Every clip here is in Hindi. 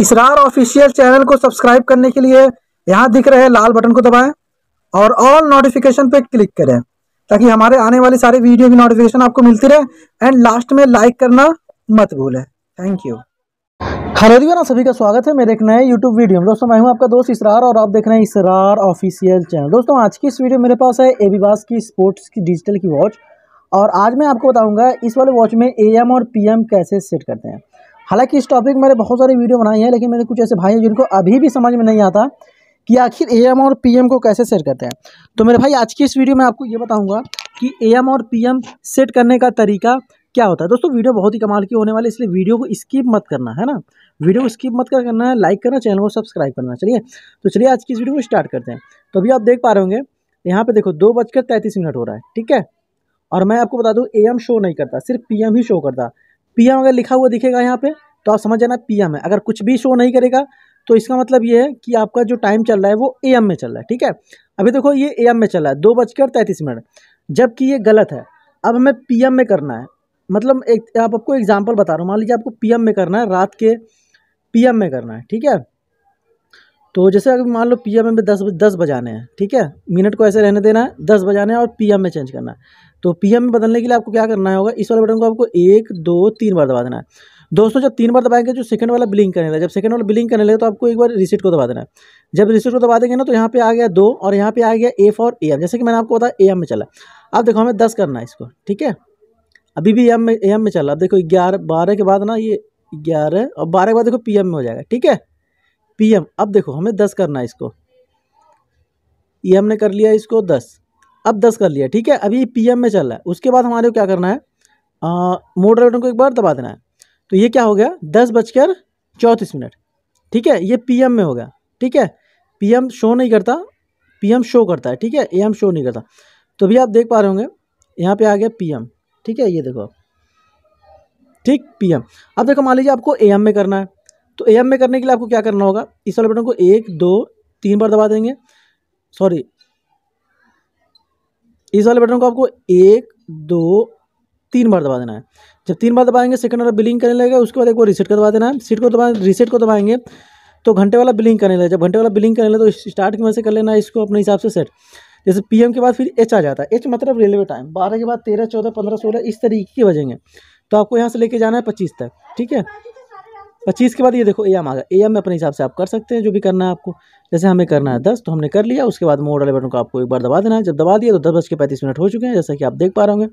इसरार ऑफिशियल चैनल को सब्सक्राइब करने के लिए यहाँ दिख रहे लाल बटन को दबाएं और ऑल नोटिफिकेशन पे क्लिक करें ताकि हमारे आने वाली सारी वीडियो की नोटिफिकेशन आपको मिलती रहे एंड लास्ट में लाइक करना मत भूलें थैंक यू हेलो जी सभी का स्वागत है मेरे एक नए यूट्यूब वीडियो में दोस्तों मैं हूं आपका दोस्त इसरार और आप देख रहे हैं इसरार ऑफिशियल चैनल दोस्तों आज की इस वीडियो मेरे पास है ए बास की स्पोर्ट्स की डिजिटल की वॉच और आज मैं आपको बताऊंगा इस वाले वॉच में एएम और पीएम कैसे सेट करते हैं हालांकि इस टॉपिक मैंने बहुत सारी वीडियो बनाई है लेकिन मेरे कुछ ऐसे भाई हैं जिनको अभी भी समझ में नहीं आता कि आखिर एम और पी को कैसे सेट करते हैं तो मेरे भाई आज की इस वीडियो में आपको ये बताऊँगा कि एम और पी सेट करने का तरीका क्या होता है दोस्तों वीडियो बहुत ही कमाल की होने वाली इसलिए वीडियो को स्किप मत करना है ना वीडियो को स्किप मत करना है लाइक करना चैनल को सब्सक्राइब करना चलिए तो चलिए आज की इस वीडियो को स्टार्ट करते हैं तो अभी आप देख पा रहे होंगे यहाँ पे देखो दो बजकर तैंतीस मिनट हो रहा है ठीक है और मैं आपको बता दूँ ए शो नहीं करता सिर्फ पी ही शो करता पीएम अगर लिखा हुआ दिखेगा यहाँ पे तो आप समझ जाना पीएम है अगर कुछ भी शो नहीं करेगा तो इसका मतलब ये है कि आपका जो टाइम चल रहा है वो एएम में चल रहा है ठीक है अभी देखो ये एएम में चल रहा है दो बजकर तैंतीस मिनट जबकि ये गलत है अब हमें पीएम में करना है मतलब एक आप आपको एग्जाम्पल बता रहा हूँ मान लीजिए आपको एम में करना है रात के एम में करना है ठीक है तो जैसे अगर मान लो एम में दस दस बजाने हैं ठीक है मिनट को ऐसे रहने देना है दस बजाने हैं और एम में चेंज करना है तो पीएम में बदलने के लिए आपको क्या करना होगा इस वाले बटन को आपको एक दो तीन बार दबा देना है दोस्तों जब तीन बार दबाएंगे जो सेकंड वाला ब्लिंक करने लगा जब सेकंड वाला ब्लिंक करने लगे तो आपको एक बार रिसीट को दबा देना है जब रिसीट को दबा देंगे ना तो यहाँ पे आ गया दो और यहाँ पे आ गया ए फॉर ए एम जैसे कि मैंने आपको बताया ए एम में चला अब देखो हमें दस करना है इसको ठीक है अभी भी एम में ए एम में चला अब देखो ग्यारह बारह के बाद ना ये ग्यारह और बारह के बाद देखो पी में हो जाएगा ठीक है पी अब देखो हमें दस करना है इसको ई e ने कर लिया इसको दस अब दस कर लिया ठीक है अभी पीएम में चल रहा है उसके बाद हमारे को क्या करना है मोटर बटन को एक बार दबा देना है तो ये क्या हो गया दस बजकर चौंतीस मिनट ठीक है ये पीएम में हो गया ठीक है पीएम शो नहीं करता पीएम शो करता है ठीक है एम शो नहीं करता तो भी आप देख पा रहे होंगे यहाँ पे आ गया पीएम ठीक है ये देखो आप ठीक पीएम अब देखो मान लीजिए आपको एम में करना है तो एम में करने के लिए आपको क्या करना होगा इस वाले बटन को एक दो तीन बार दबा देंगे सॉरी इस वाले बटन को आपको एक दो तीन बार दबा देना है जब तीन बार दबाएंगे सेकंड वाला बिलिंग करने लगेगा उसके बाद एक बार रिसेट कर दबा देना है सीट को दबा रिसेट को दबाएंगे तो घंटे वाला बिलिंग करने लगे जब घंटे वाला बिलिंग करने लगे तो स्टार्ट की वजह से कर लेना है इसको अपने हिसाब से सेट जैसे पीएम के बाद फिर एच आ जाता है एच मतलब रेलवे टाइम बारह के बाद तेरह चौदह पंद्रह सोलह इस तरीके के बजेंगे तो आपको यहाँ से लेके जाना है पच्चीस तक ठीक है पच्चीस तो के बाद ये देखो ए एम आ गया ए एम में अपने हिसाब से आप कर सकते हैं जो भी करना है आपको जैसे हमें करना है दस तो हमने कर लिया उसके बाद मोड वाले बटन को आपको एक बार दबा देना है जब दबा दिया तो दस बज के पैंतीस मिनट हो चुके हैं जैसा कि आप देख पा रहे होंगे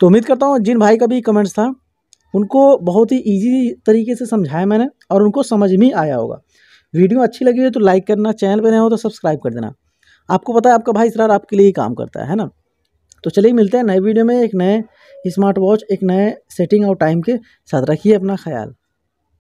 तो उम्मीद करता हूँ जिन भाई का भी कमेंट्स था उनको बहुत ही ईजी तरीके से समझाया मैंने और उनको समझ में आया होगा वीडियो अच्छी लगी हो तो लाइक करना चैनल पर नया हो तो सब्सक्राइब कर देना आपको पता है आपका भाई इसरार आपके लिए ही काम करता है ना तो चलिए मिलते हैं नए वीडियो में एक नए स्मार्ट वॉच एक नए सेटिंग और टाइम के साथ रखिए अपना ख्याल